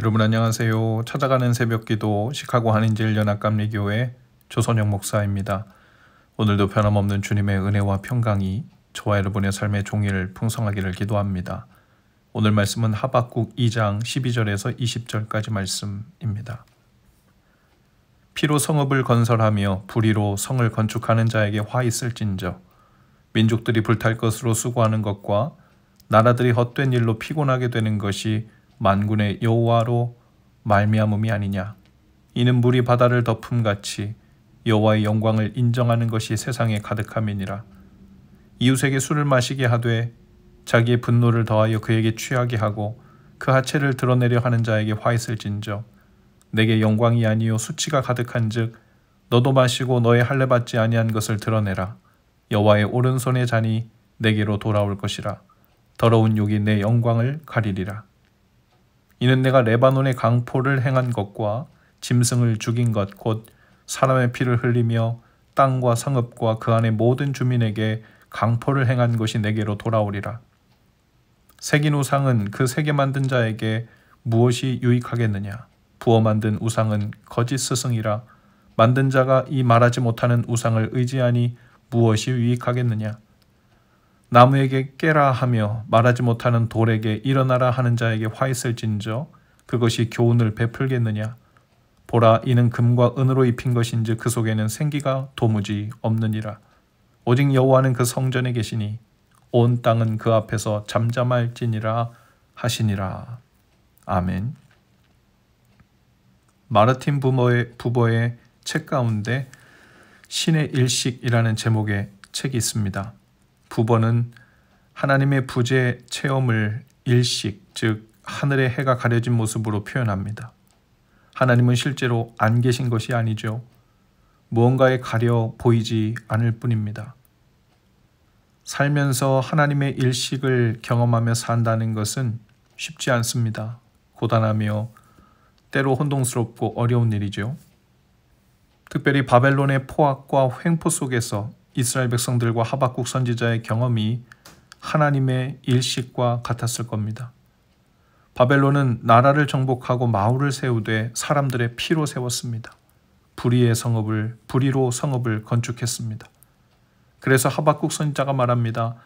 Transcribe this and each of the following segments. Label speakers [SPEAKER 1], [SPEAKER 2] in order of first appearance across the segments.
[SPEAKER 1] 여러분 안녕하세요. 찾아가는 새벽기도 시카고 한인제일연합감리교회 조선영 목사입니다. 오늘도 변함없는 주님의 은혜와 평강이 저와 여러분의 삶의 종일 풍성하기를 기도합니다. 오늘 말씀은 하박국 2장 12절에서 20절까지 말씀입니다. 피로 성읍을 건설하며 불의로 성을 건축하는 자에게 화 있을진저 민족들이 불탈 것으로 수고하는 것과 나라들이 헛된 일로 피곤하게 되는 것이 만군의 여호와로 말미암음이 아니냐 이는 물이 바다를 덮음같이 여호와의 영광을 인정하는 것이 세상에 가득함이니라 이웃에게 술을 마시게 하되 자기의 분노를 더하여 그에게 취하게 하고 그 하체를 드러내려 하는 자에게 화 있을진저 내게 영광이 아니요 수치가 가득한즉 너도 마시고 너의 할례 받지 아니한 것을 드러내라 여호와의 오른손의 잔이 내게로 돌아올 것이라 더러운 욕이 내 영광을 가리리라 이는 내가 레바논의 강포를 행한 것과 짐승을 죽인 것곧 사람의 피를 흘리며 땅과 상업과 그 안의 모든 주민에게 강포를 행한 것이 내게로 돌아오리라. 새긴 우상은 그 세계 만든 자에게 무엇이 유익하겠느냐? 부어 만든 우상은 거짓 스승이라 만든 자가 이 말하지 못하는 우상을 의지하니 무엇이 유익하겠느냐? 나무에게 깨라 하며 말하지 못하는 돌에게 일어나라 하는 자에게 화 있을진저 그것이 교훈을 베풀겠느냐 보라 이는 금과 은으로 입힌 것인지 그 속에는 생기가 도무지 없느니라 오직 여호와는 그 성전에 계시니 온 땅은 그 앞에서 잠잠할지니라 하시니라 아멘 마르틴 부모의 부보의 책 가운데 신의 일식이라는 제목의 책이 있습니다. 부번은 하나님의 부재 체험을 일식, 즉 하늘의 해가 가려진 모습으로 표현합니다. 하나님은 실제로 안 계신 것이 아니죠. 무언가에 가려 보이지 않을 뿐입니다. 살면서 하나님의 일식을 경험하며 산다는 것은 쉽지 않습니다. 고단하며 때로 혼동스럽고 어려운 일이죠. 특별히 바벨론의 포악과 횡포 속에서 이스라엘 백성들과 하박국 선지자의 경험이 하나님의 일식과 같았을 겁니다. 바벨론은 나라를 정복하고 마을을 세우되 사람들의 피로 세웠습니다. 불의의 성읍을 불의로 성읍을 건축했습니다. 그래서 하박국 선지자가 말합니다.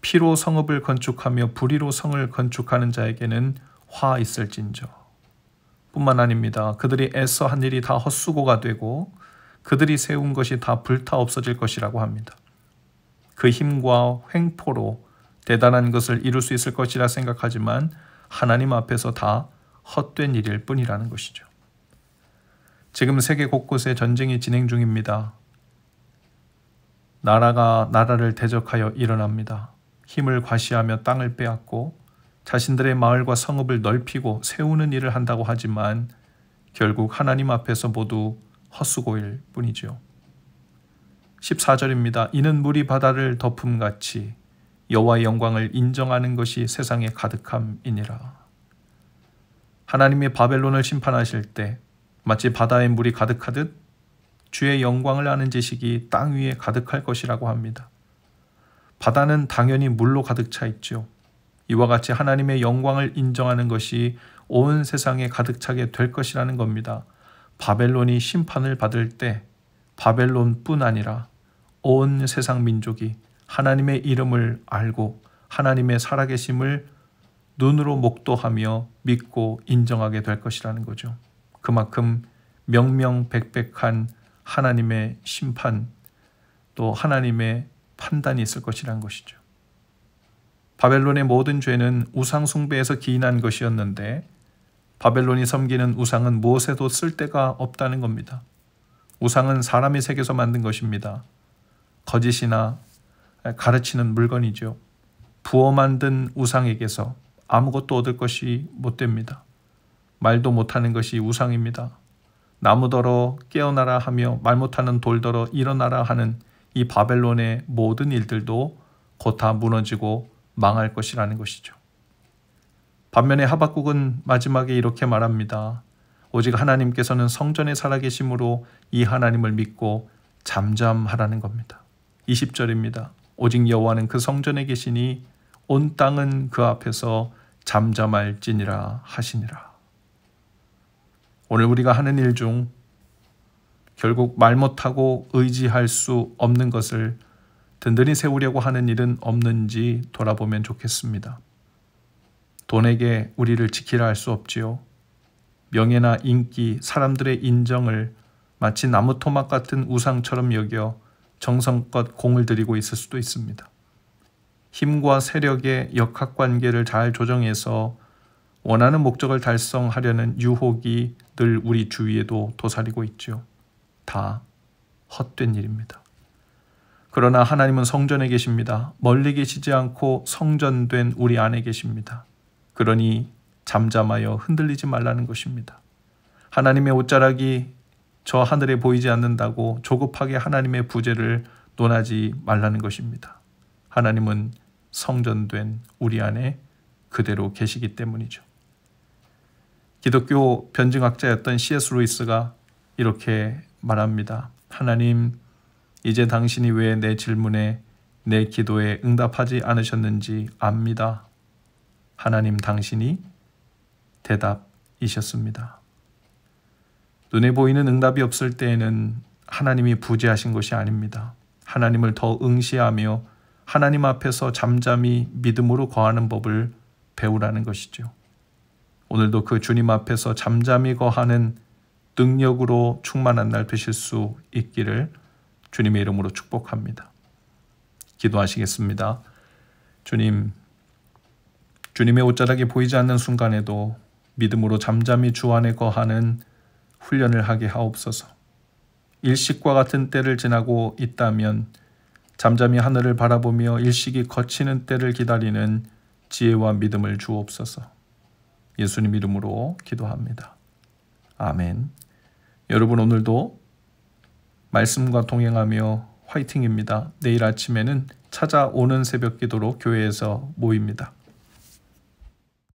[SPEAKER 1] 피로 성읍을 건축하며 불의로 성을 건축하는 자에게는 화 있을진저. 뿐만 아닙니다. 그들이 애써 한 일이 다 헛수고가 되고 그들이 세운 것이 다 불타 없어질 것이라고 합니다. 그 힘과 횡포로 대단한 것을 이룰 수 있을 것이라 생각하지만 하나님 앞에서 다 헛된 일일 뿐이라는 것이죠. 지금 세계 곳곳에 전쟁이 진행 중입니다. 나라가 나라를 대적하여 일어납니다. 힘을 과시하며 땅을 빼앗고 자신들의 마을과 성읍을 넓히고 세우는 일을 한다고 하지만 결국 하나님 앞에서 모두 헛수고일 뿐이지요. 14절입니다. 이는 물이 바다를 덮음같이 여호와 의 영광을 인정하는 것이 세상에 가득함이니라. 하나님이 바벨론을 심판하실 때 마치 바다에 물이 가득하듯 주의 영광을 아는 지식이 땅 위에 가득할 것이라고 합니다. 바다는 당연히 물로 가득 차 있죠. 이와 같이 하나님의 영광을 인정하는 것이 온 세상에 가득 차게 될 것이라는 겁니다. 바벨론이 심판을 받을 때 바벨론뿐 아니라 온 세상 민족이 하나님의 이름을 알고 하나님의 살아계심을 눈으로 목도하며 믿고 인정하게 될 것이라는 거죠. 그만큼 명명백백한 하나님의 심판 또 하나님의 판단이 있을 것이란 것이죠. 바벨론의 모든 죄는 우상숭배에서 기인한 것이었는데 바벨론이 섬기는 우상은 무엇에도 쓸데가 없다는 겁니다. 우상은 사람이 새겨서 만든 것입니다. 거짓이나 가르치는 물건이죠. 부어 만든 우상에게서 아무것도 얻을 것이 못 됩니다. 말도 못하는 것이 우상입니다. 나무더러 깨어나라 하며 말 못하는 돌더러 일어나라 하는 이 바벨론의 모든 일들도 곧 다 무너지고 망할 것이라는 것이죠. 반면에 하박국은 마지막에 이렇게 말합니다. 오직 하나님께서는 성전에 살아계심으로 이 하나님을 믿고 잠잠하라는 겁니다. 20절입니다. 오직 여호와는 그 성전에 계시니 온 땅은 그 앞에서 잠잠할지니라 하시니라. 오늘 우리가 하는 일 중 결국 말 못하고 의지할 수 없는 것을 든든히 세우려고 하는 일은 없는지 돌아보면 좋겠습니다. 돈에게 우리를 지키라 할 수 없지요. 명예나 인기, 사람들의 인정을 마치 나무 토막 같은 우상처럼 여겨 정성껏 공을 들이고 있을 수도 있습니다. 힘과 세력의 역학관계를 잘 조정해서 원하는 목적을 달성하려는 유혹이 늘 우리 주위에도 도사리고 있죠. 다 헛된 일입니다. 그러나 하나님은 성전에 계십니다. 멀리 계시지 않고 성전된 우리 안에 계십니다. 그러니 잠잠하여 흔들리지 말라는 것입니다. 하나님의 옷자락이 저 하늘에 보이지 않는다고 조급하게 하나님의 부재를 논하지 말라는 것입니다. 하나님은 성전된 우리 안에 그대로 계시기 때문이죠. 기독교 변증학자였던 C.S. 루이스가 이렇게 말합니다. 하나님, 이제 당신이 왜 내 질문에 내 기도에 응답하지 않으셨는지 압니다. 하나님 당신이 대답이셨습니다. 눈에 보이는 응답이 없을 때에는 하나님이 부재하신 것이 아닙니다. 하나님을 더 응시하며 하나님 앞에서 잠잠히 믿음으로 거하는 법을 배우라는 것이죠. 오늘도 그 주님 앞에서 잠잠히 거하는 능력으로 충만한 날 되실 수 있기를 주님의 이름으로 축복합니다. 기도하시겠습니다. 주님, 주님의 옷자락이 보이지 않는 순간에도 믿음으로 잠잠히 주 안에 거하는 훈련을 하게 하옵소서. 일식과 같은 때를 지나고 있다면 잠잠히 하늘을 바라보며 일식이 거치는 때를 기다리는 지혜와 믿음을 주옵소서. 예수님 이름으로 기도합니다. 아멘. 여러분 오늘도 말씀과 동행하며 화이팅입니다. 내일 아침에는 찾아오는 새벽 기도로 교회에서 모입니다.